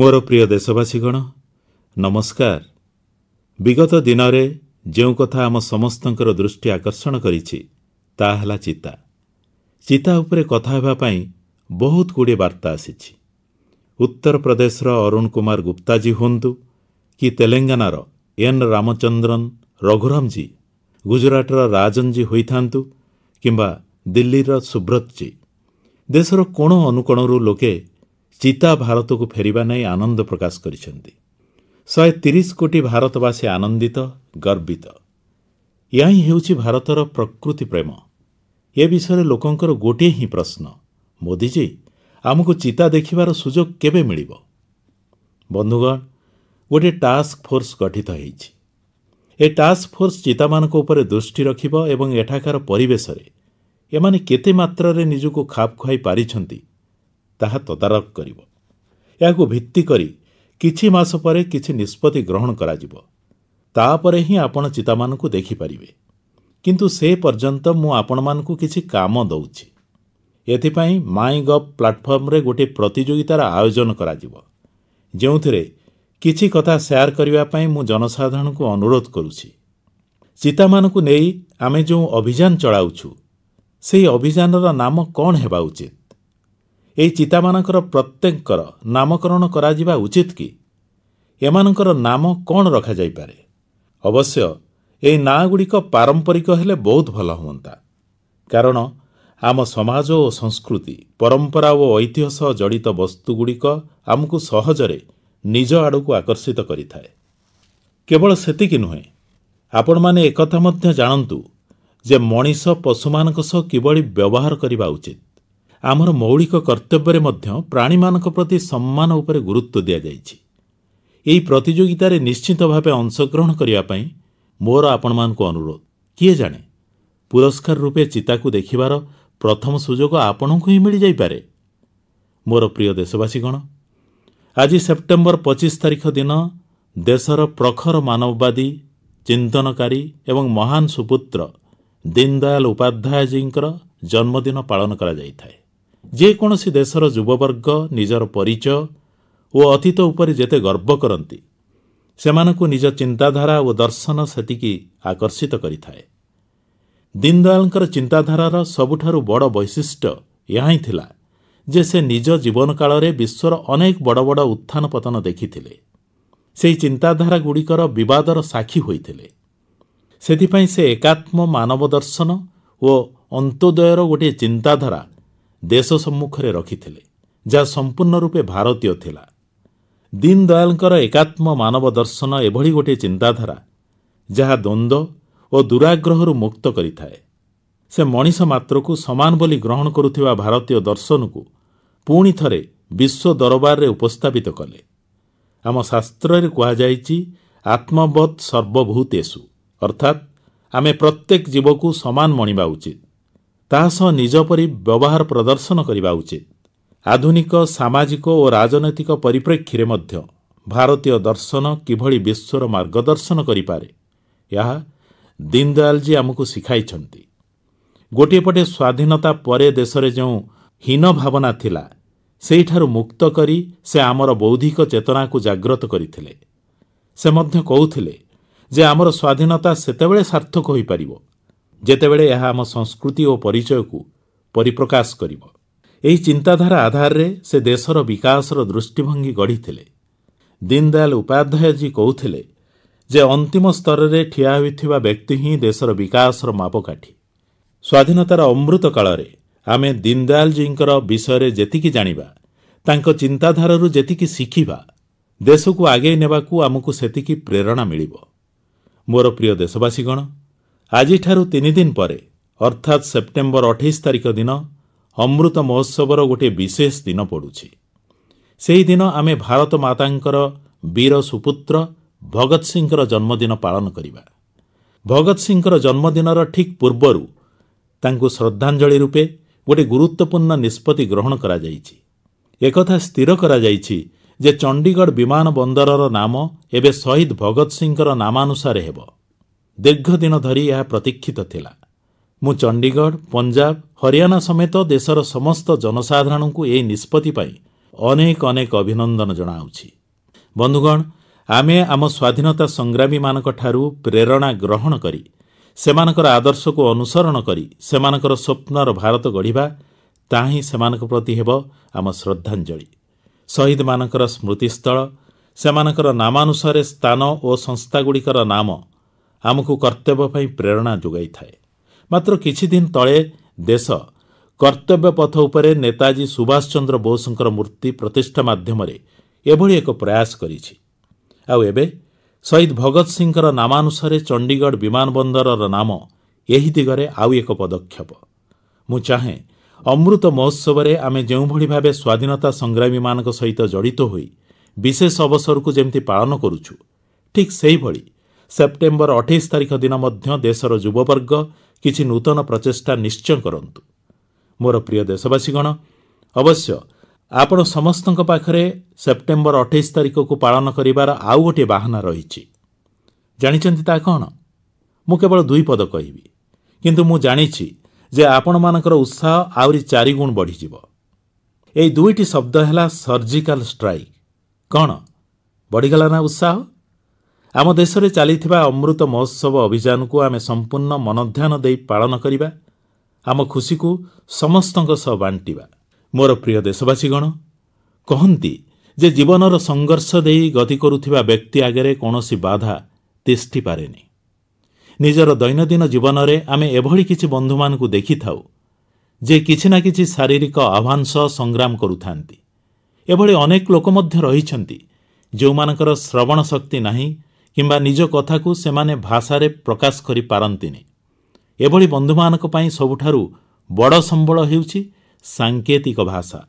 ମୋର ପ୍ରିୟ ଦେଶବାସୀଗଣ ନମସ୍କାର ବିଗତ ଦିନରେ ଯେଉଁ କଥା ଆମ ସମସ୍ତଙ୍କର ଦୃଷ୍ଟି ଆକର୍ଷଣ କରିଛି ତାହା ହେଲା ଚିତା ଚିତା ଉପରେ କଥା ହେବା ପାଇଁ ବହୁତ ଗୁଡ଼ିଏ ବାର୍ତ୍ତା ଆସିଛି ଉତ୍ତରପ୍ରଦେଶର ଅରୁଣ କୁମାର ଗୁପ୍ତାଜୀ ହୁଅନ୍ତୁ କି ତେଲେଙ୍ଗାନାର ଏନ୍ ରାମଚନ୍ଦ୍ରନ ରଘୁରାମଜୀ ଗୁଜରାଟର ରାଜନଜୀ ହୋଇଥାନ୍ତୁ କିମ୍ବା ଦିଲ୍ଲୀର ସୁବ୍ରତଜୀ ଦେଶର କୋଣ ଅନୁକୋଣରୁ ଲୋକେ ଚିତା ଭାରତକୁ ଫେରିବା ନେଇ ଆନନ୍ଦ ପ୍ରକାଶ କରିଛନ୍ତି ଶହେ ତିରିଶ କୋଟି ଭାରତବାସୀ ଆନନ୍ଦିତ ଗର୍ବିତ ଏହା ହିଁ ହେଉଛି ଭାରତର ପ୍ରକୃତି ପ୍ରେମ ଏ ବିଷୟରେ ଲୋକଙ୍କର ଗୋଟିଏ ହିଁ ପ୍ରଶ୍ନ ମୋଦିଜୀ ଆମକୁ ଚିତା ଦେଖିବାର ସୁଯୋଗ କେବେ ମିଳିବ ବନ୍ଧୁଗଣ ଗୋଟିଏ ଟାସ୍କ ଫୋର୍ସ ଗଠିତ ହୋଇଛି ଏ ଟାସ୍କ ଫୋର୍ସ ଚିତାମାନଙ୍କ ଉପରେ ଦୃଷ୍ଟି ରଖିବ ଏବଂ ଏଠାକାର ପରିବେଶରେ ଏମାନେ କେତେ ମାତ୍ରାରେ ନିଜକୁ ଖାପ ଖୁଆଇ ପାରିଛନ୍ତି ତାହା ତଦାରଖ କରିବ ଏହାକୁ ଭିତ୍ତି କରି କିଛି ମାସ ପରେ କିଛି ନିଷ୍ପତ୍ତି ଗ୍ରହଣ କରାଯିବ ତାପରେ ହିଁ ଆପଣ ଚିତାମାନଙ୍କୁ ଦେଖିପାରିବେ କିନ୍ତୁ ସେ ପର୍ଯ୍ୟନ୍ତ ମୁଁ ଆପଣମାନଙ୍କୁ କିଛି କାମ ଦେଉଛି ଏଥିପାଇଁ ମାଇଁ ଗଭ୍ ପ୍ଲାଟଫର୍ମରେ ଗୋଟିଏ ପ୍ରତିଯୋଗିତାର ଆୟୋଜନ କରାଯିବ ଯେଉଁଥିରେ କିଛି କଥା ସେୟାର କରିବା ପାଇଁ ମୁଁ ଜନସାଧାରଣଙ୍କୁ ଅନୁରୋଧ କରୁଛି ଚିତାମାନଙ୍କୁ ନେଇ ଆମେ ଯେଉଁ ଅଭିଯାନ ଚଳାଉଛୁ ସେହି ଅଭିଯାନର ନାମ କ'ଣ ହେବା ଉଚିତ ଏହି ଚିତାମାନଙ୍କର ପ୍ରତ୍ୟେକଙ୍କର ନାମକରଣ କରାଯିବା ଉଚିତ କି ଏମାନଙ୍କର ନାମ କଣ ରଖାଯାଇପାରେ ଅବଶ୍ୟ ଏହି ନାଁଗୁଡ଼ିକ ପାରମ୍ପରିକ ହେଲେ ବହୁତ ଭଲ ହୁଅନ୍ତା କାରଣ ଆମ ସମାଜ ଓ ସଂସ୍କୃତି ପରମ୍ପରା ଓ ଐତିହ୍ୟ ସହ ଜଡ଼ିତ ବସ୍ତୁଗୁଡ଼ିକ ଆମକୁ ସହଜରେ ନିଜ ଆଡ଼କୁ ଆକର୍ଷିତ କରିଥାଏ କେବଳ ସେତିକି ନୁହେଁ ଆପଣମାନେ ଏକଥା ମଧ୍ୟ ଜାଣନ୍ତୁ ଯେ ମଣିଷ ପଶୁମାନଙ୍କ ସହ କିଭଳି ବ୍ୟବହାର କରିବା ଉଚିତ ଆମର ମୌଳିକ କର୍ତ୍ତବ୍ୟରେ ମଧ୍ୟ ପ୍ରାଣୀମାନଙ୍କ ପ୍ରତି ସମ୍ମାନ ଉପରେ ଗୁରୁତ୍ୱ ଦିଆଯାଇଛି ଏହି ପ୍ରତିଯୋଗିତାରେ ନିଶ୍ଚିତ ଭାବେ ଅଂଶଗ୍ରହଣ କରିବା ପାଇଁ ମୋର ଆପଣମାନଙ୍କୁ ଅନୁରୋଧ କିଏ ଜାଣେ ପୁରସ୍କାର ରୂପେ ଚିତାକୁ ଦେଖିବାର ପ୍ରଥମ ସୁଯୋଗ ଆପଣଙ୍କୁ ହିଁ ମିଳିଯାଇପାରେ ମୋର ପ୍ରିୟ ଦେଶବାସୀଗଣ ଆଜି ସେପ୍ଟେମ୍ବର ପଚିଶ ତାରିଖ ଦିନ ଦେଶର ପ୍ରଖର ମାନବବାଦୀ ଚିନ୍ତନକାରୀ ଏବଂ ମହାନ ସୁପୁତ୍ର ଦୀନଦୟାଲ ଉପାଧ୍ୟାୟଜୀଙ୍କର ଜନ୍ମଦିନ ପାଳନ କରାଯାଇଥାଏ ଯେକୌଣସି ଦେଶର ଯୁବବର୍ଗ ନିଜର ପରିଚୟ ଓ ଅତୀତ ଉପରେ ଯେତେ ଗର୍ବ କରନ୍ତି ସେମାନଙ୍କୁ ନିଜ ଚିନ୍ତାଧାରା ଓ ଦର୍ଶନ ସେତିକି ଆକର୍ଷିତ କରିଥାଏ ଦୀନଦୟାଲଙ୍କର ଚିନ୍ତାଧାରାର ସବୁଠାରୁ ବଡ଼ ବୈଶିଷ୍ଟ୍ୟ ଏହା ହିଁ ଥିଲା ଯେ ସେ ନିଜ ଜୀବନକାଳରେ ବିଶ୍ୱର ଅନେକ ବଡ଼ ବଡ଼ ଉତ୍ଥାନ ପତନ ଦେଖିଥିଲେ ସେହି ଚିନ୍ତାଧାରାଗୁଡ଼ିକର ବିବାଦର ସାକ୍ଷୀ ହୋଇଥିଲେ ସେଥିପାଇଁ ସେ ଏକାତ୍ମ ମାନବ ଦର୍ଶନ ଓ ଅନ୍ତୋଦୟର ଗୋଟିଏ ଚିନ୍ତାଧାରା ଦେଶ ସମ୍ମୁଖରେ ରଖିଥିଲେ ଯାହା ସମ୍ପୂର୍ଣ୍ଣ ରୂପେ ଭାରତୀୟ ଥିଲା ଦୀନଦୟାଲଙ୍କର ଏକାତ୍ମ ମାନବ ଦର୍ଶନ ଏଭଳି ଗୋଟିଏ ଚିନ୍ତାଧାରା ଯାହା ଦ୍ୱନ୍ଦ୍ୱ ଓ ଦୂରାଗ୍ରହରୁ ମୁକ୍ତ କରିଥାଏ ସେ ମଣିଷ ମାତ୍ରକୁ ସମାନ ବୋଲି ଗ୍ରହଣ କରୁଥିବା ଭାରତୀୟ ଦର୍ଶନକୁ ପୁଣି ଥରେ ବିଶ୍ୱ ଦରବାରରେ ଉପସ୍ଥାପିତ କଲେ ଆମ ଶାସ୍ତ୍ରରେ କୁହାଯାଇଛି ଆତ୍ମବତ୍ ସର୍ବଭୂତେଷୁ ଅର୍ଥାତ୍ ଆମେ ପ୍ରତ୍ୟେକ ଜୀବକୁ ସମାନ ମଣିବା ଉଚିତ ତାହା ସହ ନିଜ ପରି ବ୍ୟବହାର ପ୍ରଦର୍ଶନ କରିବା ଉଚିତ ଆଧୁନିକ ସାମାଜିକ ଓ ରାଜନୈତିକ ପରିପ୍ରେକ୍ଷୀରେ ମଧ୍ୟ ଭାରତୀୟ ଦର୍ଶନ କିଭଳି ବିଶ୍ୱର ମାର୍ଗଦର୍ଶନ କରିପାରେ ଏହା ଦୀନଦୟାଲଜୀ ଆମକୁ ଶିଖାଇଛନ୍ତି ଗୋଟିଏ ପଟେ ସ୍ୱାଧୀନତା ପରେ ଦେଶରେ ଯେଉଁ ହୀନ ଭାବନା ଥିଲା ସେହିଠାରୁ ମୁକ୍ତ କରି ସେ ଆମର ବୌଦ୍ଧିକ ଚେତନାକୁ ଜାଗ୍ରତ କରିଥିଲେ ସେ ମଧ୍ୟ କହୁଥିଲେ ଯେ ଆମର ସ୍ୱାଧୀନତା ସେତେବେଳେ ସାର୍ଥକ ହୋଇପାରିବ ଯେତେବେଳେ ଏହା ଆମ ସଂସ୍କୃତି ଓ ପରିଚୟକୁ ପରିପ୍ରକାଶ କରିବ ଏହି ଚିନ୍ତାଧାରା ଆଧାରରେ ସେ ଦେଶର ବିକାଶର ଦୃଷ୍ଟିଭଙ୍ଗୀ ଗଢ଼ିଥିଲେ ଦୀନଦୟାଲ ଉପାଧ୍ୟାୟଜୀ କହୁଥିଲେ ଯେ ଅନ୍ତିମ ସ୍ତରରେ ଠିଆ ହୋଇଥିବା ବ୍ୟକ୍ତି ହିଁ ଦେଶର ବିକାଶର ମାପକାଠି ସ୍ୱାଧୀନତାର ଅମୃତ କାଳରେ ଆମେ ଦୀନଦୟାଲଜୀଙ୍କର ବିଷୟରେ ଯେତିକି ଜାଣିବା ତାଙ୍କ ଚିନ୍ତାଧାରାରୁ ଯେତିକି ଶିଖିବା ଦେଶକୁ ଆଗେଇ ନେବାକୁ ଆମକୁ ସେତିକି ପ୍ରେରଣା ମିଳିବ ମୋର ପ୍ରିୟ ଦେଶବାସୀଗଣ ଆଜିଠାରୁ ତିନିଦିନ ପରେ ଅର୍ଥାତ୍ ସେପ୍ଟେମ୍ବର ଅଠେଇଶ ତାରିଖ ଦିନ ଅମୃତ ମହୋତ୍ସବର ଗୋଟିଏ ବିଶେଷ ଦିନ ପଡ଼ୁଛି ସେହିଦିନ ଆମେ ଭାରତ ମାତାଙ୍କର ବୀର ସୁପୁତ୍ର ଭଗତ ସିଂଙ୍କର ଜନ୍ମଦିନ ପାଳନ କରିବା ଭଗତ ସିଂଙ୍କର ଜନ୍ମଦିନର ଠିକ୍ ପୂର୍ବରୁ ତାଙ୍କୁ ଶ୍ରଦ୍ଧାଞ୍ଜଳି ରୂପେ ଗୋଟିଏ ଗୁରୁତ୍ୱପୂର୍ଣ୍ଣ ନିଷ୍ପତ୍ତି ଗ୍ରହଣ କରାଯାଇଛି ଏକଥା ସ୍ଥିର କରାଯାଇଛି ଯେ ଚଣ୍ଡିଗଡ଼ ବିମାନ ବନ୍ଦରର ନାମ ଏବେ ଶହୀଦ ଭଗତ ସିଂଙ୍କର ନାମାନୁସାରେ ହେବ ଦୀର୍ଘଦିନ ଧରି ଏହା ପ୍ରତୀକ୍ଷିତ ଥିଲା ମୁଁ ଚଣ୍ଡିଗଡ଼ ପଞ୍ଜାବ ହରିୟାଣା ସମେତ ଦେଶର ସମସ୍ତ ଜନସାଧାରଣଙ୍କୁ ଏହି ନିଷ୍ପତ୍ତି ପାଇଁ ଅନେକ ଅନେକ ଅଭିନନ୍ଦନ ଜଣାଉଛି ବନ୍ଧୁଗଣ ଆମେ ଆମ ସ୍ୱାଧୀନତା ସଂଗ୍ରାମୀମାନଙ୍କଠାରୁ ପ୍ରେରଣା ଗ୍ରହଣ କରି ସେମାନଙ୍କର ଆଦର୍ଶକୁ ଅନୁସରଣ କରି ସେମାନଙ୍କର ସ୍ୱପ୍ନର ଭାରତ ଗଢ଼ିବା ତାହାହିଁ ସେମାନଙ୍କ ପ୍ରତି ହେବ ଆମ ଶ୍ରଦ୍ଧାଞ୍ଜଳି ଶହୀଦମାନଙ୍କର ସ୍ମୃତିସ୍ଥଳ ସେମାନଙ୍କର ନାମାନୁସାରେ ସ୍ଥାନ ଓ ସଂସ୍ଥାଗୁଡ଼ିକର ନାମ ଆମକୁ କର୍ତ୍ତବ୍ୟ ପାଇଁ ପ୍ରେରଣା ଯୋଗାଇଥାଏ ମାତ୍ର କିଛିଦିନ ତଳେ ଦେଶ କର୍ତ୍ତବ୍ୟ ପଥ ଉପରେ ନେତାଜୀ ସୁଭାଷ ଚନ୍ଦ୍ର ବୋଷଙ୍କର ମୂର୍ତ୍ତି ପ୍ରତିଷ୍ଠା ମାଧ୍ୟମରେ ଏଭଳି ଏକ ପ୍ରୟାସ କରିଛି ଆଉ ଏବେ ଶହୀଦ ଭଗତ ସିଂହଙ୍କର ନାମାନୁସାରେ ଚଣ୍ଡିଗଡ଼ ବିମାନ ବନ୍ଦରର ନାମ ଏହି ଦିଗରେ ଆଉ ଏକ ପଦକ୍ଷେପ ମୁଁ ଚାହେଁ ଅମୃତ ମହୋତ୍ସବରେ ଆମେ ଯେଉଁଭଳି ଭାବେ ସ୍ୱାଧୀନତା ସଂଗ୍ରାମୀମାନଙ୍କ ସହିତ ଜଡ଼ିତ ହୋଇ ବିଶେଷ ଅବସରକୁ ଯେମିତି ପାଳନ କରୁଛୁ ଠିକ୍ ସେହିଭଳି ସେପ୍ଟେମ୍ବର ଅଠେଇଶ ତାରିଖ ଦିନ ମଧ୍ୟ ଦେଶର ଯୁବବର୍ଗ କିଛି ନୂତନ ପ୍ରଚେଷ୍ଟା ନିଶ୍ଚୟ କରନ୍ତୁ ମୋର ପ୍ରିୟ ଦେଶବାସୀଗଣ ଅବଶ୍ୟ ଆପଣ ସମସ୍ତଙ୍କ ପାଖରେ ସେପ୍ଟେମ୍ବର ଅଠେଇଶ ତାରିଖକୁ ପାଳନ କରିବାର ଆଉ ଗୋଟିଏ ବାହାନା ରହିଛି ଜାଣିଛନ୍ତି ତାହା କ'ଣ ମୁଁ କେବଳ ଦୁଇ ପଦ କହିବି କିନ୍ତୁ ମୁଁ ଜାଣିଛି ଯେ ଆପଣମାନଙ୍କର ଉତ୍ସାହ ଆହୁରି ଚାରିଗୁଣ ବଢ଼ିଯିବ ଏହି ଦୁଇଟି ଶବ୍ଦ ହେଲା ସର୍ଜିକାଲ ଷ୍ଟ୍ରାଇକ୍ କ'ଣ ବଢ଼ିଗଲା ନା ଉତ୍ସାହ ଆମ ଦେଶରେ ଚାଲିଥିବା ଅମୃତ ମହୋତ୍ସବ ଅଭିଯାନକୁ ଆମେ ସମ୍ପୂର୍ଣ୍ଣ ମନଧ୍ୟାନ ଦେଇ ପାଳନ କରିବା ଆମ ଖୁସିକୁ ସମସ୍ତଙ୍କ ସହ ବାଣ୍ଟିବା ମୋର ପ୍ରିୟ ଦେଶବାସୀଗଣ କହନ୍ତି ଯେ ଜୀବନର ସଂଘର୍ଷ ଦେଇ ଗତି କରୁଥିବା ବ୍ୟକ୍ତି ଆଗରେ କୌଣସି ବାଧା ତିଷ୍ଠିପାରେନି ନିଜର ଦୈନନ୍ଦିନ ଜୀବନରେ ଆମେ ଏଭଳି କିଛି ବନ୍ଧୁମାନଙ୍କୁ ଦେଖିଥାଉ ଯେ କିଛି ନା କିଛି ଶାରୀରିକ ଆହ୍ୱାନ ସହ ସଂଗ୍ରାମ କରୁଥାନ୍ତି ଏଭଳି ଅନେକ ଲୋକ ମଧ୍ୟ ରହିଛନ୍ତି ଯେଉଁମାନଙ୍କର ଶ୍ରବଣ ଶକ୍ତି ନାହିଁ କିମ୍ବା ନିଜ କଥାକୁ ସେମାନେ ଭାଷାରେ ପ୍ରକାଶ କରିପାରନ୍ତିନି ଏଭଳି ବନ୍ଧୁମାନଙ୍କ ପାଇଁ ସବୁଠାରୁ ବଡ଼ ସମ୍ବଳ ହେଉଛି ସାଙ୍କେତିକ ଭାଷା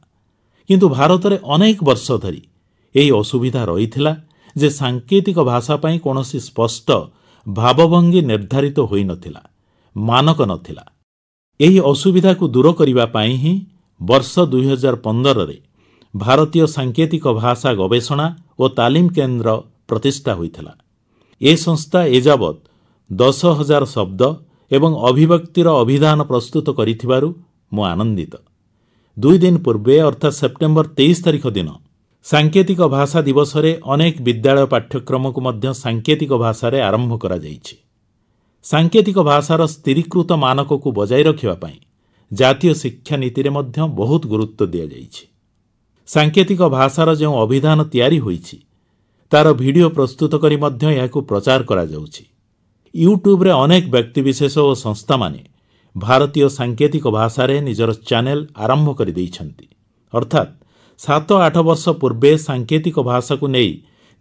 କିନ୍ତୁ ଭାରତରେ ଅନେକ ବର୍ଷ ଧରି ଏହି ଅସୁବିଧା ରହିଥିଲା ଯେ ସାଙ୍କେତିକ ଭାଷା ପାଇଁ କୌଣସି ସ୍ପଷ୍ଟ ଭାବଭଙ୍ଗୀ ନିର୍ଦ୍ଧାରିତ ହୋଇନଥିଲା ମାନକ ନଥିଲା ଏହି ଅସୁବିଧାକୁ ଦୂର କରିବା ପାଇଁ ହିଁ ବର୍ଷ ଦୁଇହଜାର ପନ୍ଦରରେ ଭାରତୀୟ ସାଙ୍କେତିକ ଭାଷା ଗବେଷଣା ଓ ତାଲିମ କେନ୍ଦ୍ର ପ୍ରତିଷ୍ଠା ହୋଇଥିଲା ଏ ସଂସ୍ଥା ଏଯାବତ୍ ଦଶ ହଜାର ଶବ୍ଦ ଏବଂ ଅଭିବ୍ୟକ୍ତିର ଅଭିଧାନ ପ୍ରସ୍ତୁତ କରିଥିବାରୁ ମୁଁ ଆନନ୍ଦିତ ଦୁଇ ଦିନ ପୂର୍ବେ ଅର୍ଥାତ୍ ସେପ୍ଟେମ୍ବର ତେଇଶ ତାରିଖ ଦିନ ସାଙ୍କେତିକ ଭାଷା ଦିବସରେ ଅନେକ ବିଦ୍ୟାଳୟ ପାଠ୍ୟକ୍ରମକୁ ମଧ୍ୟ ସାଙ୍କେତିକ ଭାଷାରେ ଆରମ୍ଭ କରାଯାଇଛି ସାଙ୍କେତିକ ଭାଷାର ସ୍ଥିରୀକୃତ ମାନକକୁ ବଜାୟ ରଖିବା ପାଇଁ ଜାତୀୟ ଶିକ୍ଷାନୀତିରେ ମଧ୍ୟ ବହୁତ ଗୁରୁତ୍ୱ ଦିଆଯାଇଛି ସାଙ୍କେତିକ ଭାଷାର ଯେଉଁ ଅଭିଧାନ ତିଆରି ହୋଇଛି ତା'ର ଭିଡ଼ିଓ ପ୍ରସ୍ତୁତ କରି ମଧ୍ୟ ଏହାକୁ ପ୍ରଚାର କରାଯାଉଛି ୟୁଟ୍ୟୁବରେ ଅନେକ ବ୍ୟକ୍ତିବିଶେଷ ଓ ସଂସ୍ଥାମାନେ ଭାରତୀୟ ସାଙ୍କେତିକ ଭାଷାରେ ନିଜର ଚ୍ୟାନେଲ ଆରମ୍ଭ କରିଦେଇଛନ୍ତି ଅର୍ଥାତ୍ ସାତ ଆଠ ବର୍ଷ ପୂର୍ବେ ସାଙ୍କେତିକ ଭାଷାକୁ ନେଇ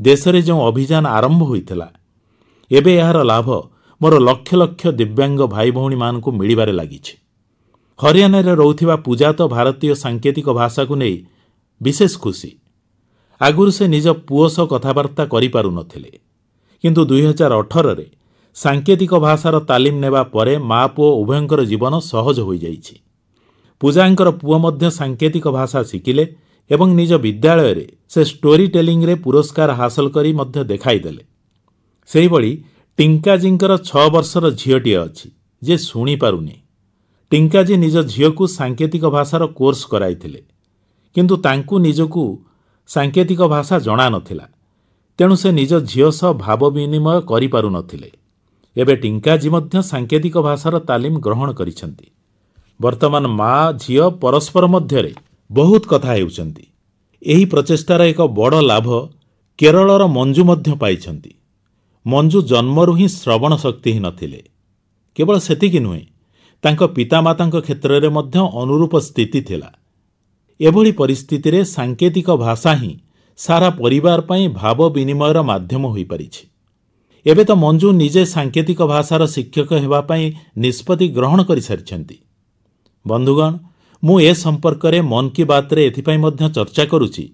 ଦେଶରେ ଯେଉଁ ଅଭିଯାନ ଆରମ୍ଭ ହୋଇଥିଲା ଏବେ ଏହାର ଲାଭ ମୋର ଲକ୍ଷ ଲକ୍ଷ ଦିବ୍ୟାଙ୍ଗ ଭାଇଭଉଣୀମାନଙ୍କୁ ମିଳିବାରେ ଲାଗିଛି ହରିୟାଣାରେ ରହୁଥିବା ପୂଜାତ ଭାରତୀୟ ସାଙ୍କେତିକ ଭାଷାକୁ ନେଇ ବିଶେଷ ଖୁସି ଆଗରୁ ସେ ନିଜ ପୁଅ ସହ କଥାବାର୍ତ୍ତା କରିପାରୁନଥିଲେ କିନ୍ତୁ ଅଠରରେ ସାଙ୍କେତିକ ଭାଷାର ତାଲିମ ନେବା ପରେ ମା ପୁଅ ଉଭୟଙ୍କର ଜୀବନ ସହଜ ହୋଇଯାଇଛି ପୂଜାଙ୍କର ପୁଅ ମଧ୍ୟ ସାଙ୍କେତିକ ଭାଷା ଶିଖିଲେ ଏବଂ ନିଜ ବିଦ୍ୟାଳୟରେ ସେ ଷ୍ଟୋରି ଟେଲିଂରେ ପୁରସ୍କାର ହାସଲ କରି ମଧ୍ୟ ଦେଖାଇଦେଲେ ସେହିଭଳି ଟିଙ୍କାଜୀଙ୍କର ଛଅ ବର୍ଷର ଝିଅଟିଏ ଅଛି ଯେ ଶୁଣିପାରୁନି ଟିଙ୍କାଜୀ ନିଜ ଝିଅକୁ ସାଙ୍କେତିକ ଭାଷାର କୋର୍ସ କରାଇଥିଲେ କିନ୍ତୁ ତାଙ୍କୁ ନିଜକୁ ସାଙ୍କେତିକ ଭାଷା ଜଣାନଥିଲା ତେଣୁ ସେ ନିଜ ଝିଅ ସହ ଭାବ ବିନିମୟ କରିପାରୁନଥିଲେ ଏବେ ଟିଙ୍କାଜୀ ମଧ୍ୟ ସାଙ୍କେତିକ ଭାଷାର ତାଲିମ ଗ୍ରହଣ କରିଛନ୍ତି ବର୍ତ୍ତମାନ ମା ଝିଅ ପରସ୍ପର ମଧ୍ୟରେ ବହୁତ କଥା ହେଉଛନ୍ତି ଏହି ପ୍ରଚେଷ୍ଟାର ଏକ ବଡ଼ ଲାଭ କେରଳର ମଞ୍ଜୁ ମଧ୍ୟ ପାଇଛନ୍ତି ମଞ୍ଜୁ ଜନ୍ମରୁ ହିଁ ଶ୍ରବଣ ଶକ୍ତି ହିଁ ନଥିଲେ କେବଳ ସେତିକି ନୁହେଁ ତାଙ୍କ ପିତାମାତାଙ୍କ କ୍ଷେତ୍ରରେ ମଧ୍ୟ ଅନୁରୂପ ସ୍ଥିତି ଥିଲା ଏଭଳି ପରିସ୍ଥିତିରେ ସାଙ୍କେତିକ ଭାଷା ହିଁ ସାରା ପରିବାର ପାଇଁ ଭାବ ବିନିମୟର ମାଧ୍ୟମ ହୋଇପାରିଛି ଏବେ ତ ମଞ୍ଜୁ ନିଜେ ସାଙ୍କେତିକ ଭାଷାର ଶିକ୍ଷକ ହେବା ପାଇଁ ନିଷ୍ପତ୍ତି ଗ୍ରହଣ କରିସାରିଛନ୍ତି ବନ୍ଧୁଗଣ ମୁଁ ଏ ସମ୍ପର୍କରେ ମନ୍ କି ବାତ୍ରେ ଏଥିପାଇଁ ମଧ୍ୟ ଚର୍ଚ୍ଚା କରୁଛି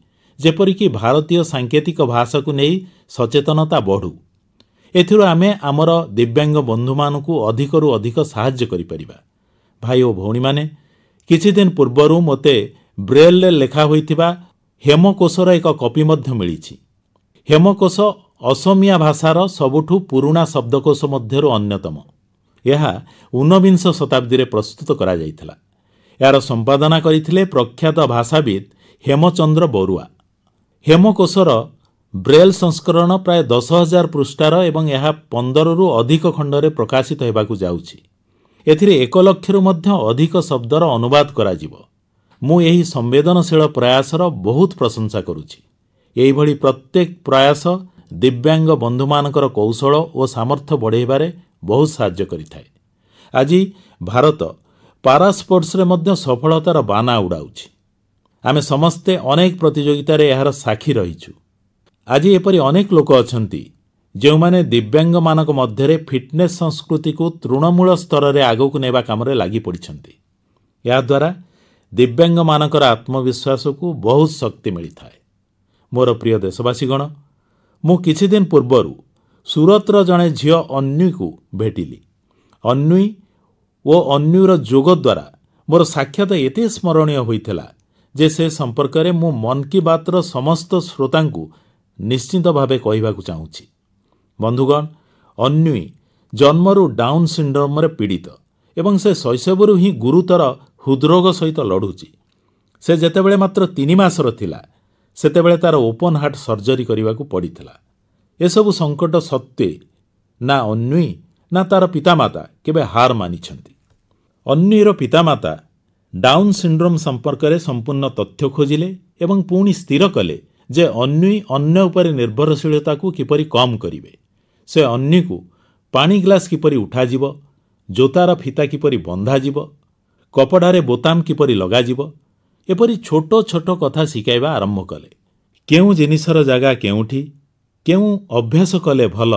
ଯେପରିକି ଭାରତୀୟ ସାଙ୍କେତିକ ଭାଷାକୁ ନେଇ ସଚେତନତା ବଢ଼ୁ ଏଥିରୁ ଆମେ ଆମର ଦିବ୍ୟାଙ୍ଗ ବନ୍ଧୁମାନଙ୍କୁ ଅଧିକରୁ ଅଧିକ ସାହାଯ୍ୟ କରିପାରିବା ଭାଇ ଓ ଭଉଣୀମାନେ କିଛିଦିନ ପୂର୍ବରୁ ମୋତେ ବ୍ରେଲ୍ରେ ଲେଖା ହୋଇଥିବା ହେମକୋଷର ଏକ କପି ମଧ୍ୟ ମିଳିଛି ହେମକୋଷ ଅସମିଆ ଭାଷାର ସବୁଠୁ ପୁରୁଣା ଶବ୍ଦକୋଷ ମଧ୍ୟରୁ ଅନ୍ୟତମ ଏହା ଉନବିଂଶ ଶତାବ୍ଦୀରେ ପ୍ରସ୍ତୁତ କରାଯାଇଥିଲା ଏହାର ସମ୍ପାଦନା କରିଥିଲେ ପ୍ରଖ୍ୟାତ ଭାଷାବିତ୍ ହେମଚନ୍ଦ୍ର ବରୁଆ ହେମକୋଷର ବ୍ରେଲ୍ ସଂସ୍କରଣ ପ୍ରାୟ ଦଶ ହଜାର ପୃଷ୍ଠାର ଏବଂ ଏହା ପନ୍ଦରରୁ ଅଧିକ ଖଣ୍ଡରେ ପ୍ରକାଶିତ ହେବାକୁ ଯାଉଛି ଏଥିରେ ଏକ ଲକ୍ଷରୁ ମଧ୍ୟ ଅଧିକ ଶବ୍ଦର ଅନୁବାଦ କରାଯିବ ମୁଁ ଏହି ସମ୍ବେଦନଶୀଳ ପ୍ରୟାସର ବହୁତ ପ୍ରଶଂସା କରୁଛି ଏହିଭଳି ପ୍ରତ୍ୟେକ ପ୍ରୟାସ ଦିବ୍ୟାଙ୍ଗ ବନ୍ଧୁମାନଙ୍କର କୌଶଳ ଓ ସାମର୍ଥ୍ୟ ବଢ଼ାଇବାରେ ବହୁତ ସାହାଯ୍ୟ କରିଥାଏ ଆଜି ଭାରତ ପାରାସ୍ପୋର୍ଟସରେ ମଧ୍ୟ ସଫଳତାର ବାନା ଉଡ଼ାଉଛି ଆମେ ସମସ୍ତେ ଅନେକ ପ୍ରତିଯୋଗିତାରେ ଏହାର ସାକ୍ଷୀ ରହିଛୁ ଆଜି ଏପରି ଅନେକ ଲୋକ ଅଛନ୍ତି ଯେଉଁମାନେ ଦିବ୍ୟାଙ୍ଗମାନଙ୍କ ମଧ୍ୟରେ ଫିଟନେସ୍ ସଂସ୍କୃତିକୁ ତୃଣମୂଳ ସ୍ତରରେ ଆଗକୁ ନେବା କାମରେ ଲାଗିପଡ଼ିଛନ୍ତି ଏହାଦ୍ୱାରା ଦିବ୍ୟାଙ୍ଗମାନଙ୍କର ଆତ୍ମବିଶ୍ୱାସକୁ ବହୁତ ଶକ୍ତି ମିଳିଥାଏ ମୋର ପ୍ରିୟ ଦେଶବାସୀଗଣ ମୁଁ କିଛିଦିନ ପୂର୍ବରୁ ସୁରତର ଜଣେ ଝିଅ ଅନ୍ୱୀକୁ ଭେଟିଲି ଅନ୍ୱୀ ଓ ଅନ୍ୱୀର ଯୋଗ ଦ୍ୱାରା ମୋର ସାକ୍ଷାତ ଏତେ ସ୍ମରଣୀୟ ହୋଇଥିଲା ଯେ ସେ ସମ୍ପର୍କରେ ମୁଁ ମନ୍ କି ବାତ୍ର ସମସ୍ତ ଶ୍ରୋତାଙ୍କୁ ନିଶ୍ଚିତ ଭାବେ କହିବାକୁ ଚାହୁଁଛି ବନ୍ଧୁଗଣ ଅନ୍ୱୀ ଜନ୍ମରୁ ଡାଉନ୍ ସିଣ୍ଡ୍ରୋମରେ ପୀଡ଼ିତ ଏବଂ ସେ ଶୈଶବରୁ ହିଁ ଗୁରୁତର ହୃଦ୍ରୋଗ ସହିତ ଲଢ଼ୁଛି ସେ ଯେତେବେଳେ ମାତ୍ର ତିନି ମାସର ଥିଲା ସେତେବେଳେ ତାର ଓପନ୍ ହାର୍ଟ ସର୍ଜରୀ କରିବାକୁ ପଡ଼ିଥିଲା ଏସବୁ ସଙ୍କଟ ସତ୍ତ୍ୱେ ନା ଅନ୍ୱୀ ନା ତାର ପିତାମାତା କେବେ ହାର ମାନିଛନ୍ତି ଅନ୍ୱୀର ପିତାମାତା ଡାଉନ୍ ସିଣ୍ଡ୍ରୋମ୍ ସମ୍ପର୍କରେ ସମ୍ପୂର୍ଣ୍ଣ ତଥ୍ୟ ଖୋଜିଲେ ଏବଂ ପୁଣି ସ୍ଥିର କଲେ ଯେ ଅନ୍ୱୀ ଅନ୍ୟ ଉପରେ ନିର୍ଭରଶୀଳତାକୁ କିପରି କମ୍ କରିବେ ସେ ଅନ୍ୱୀକୁ ପାଣି ଗ୍ଲାସ୍ କିପରି ଉଠାଯିବ ଜୋତାର ଫିତା କିପରି ବନ୍ଧାଯିବ କପଡ଼ାରେ ବୋତାମ କିପରି ଲଗାଯିବ ଏପରି ଛୋଟ ଛୋଟ କଥା ଶିଖାଇବା ଆରମ୍ଭ କଲେ କେଉଁ ଜିନିଷର ଜାଗା କେଉଁଠି କେଉଁ ଅଭ୍ୟାସ କଲେ ଭଲ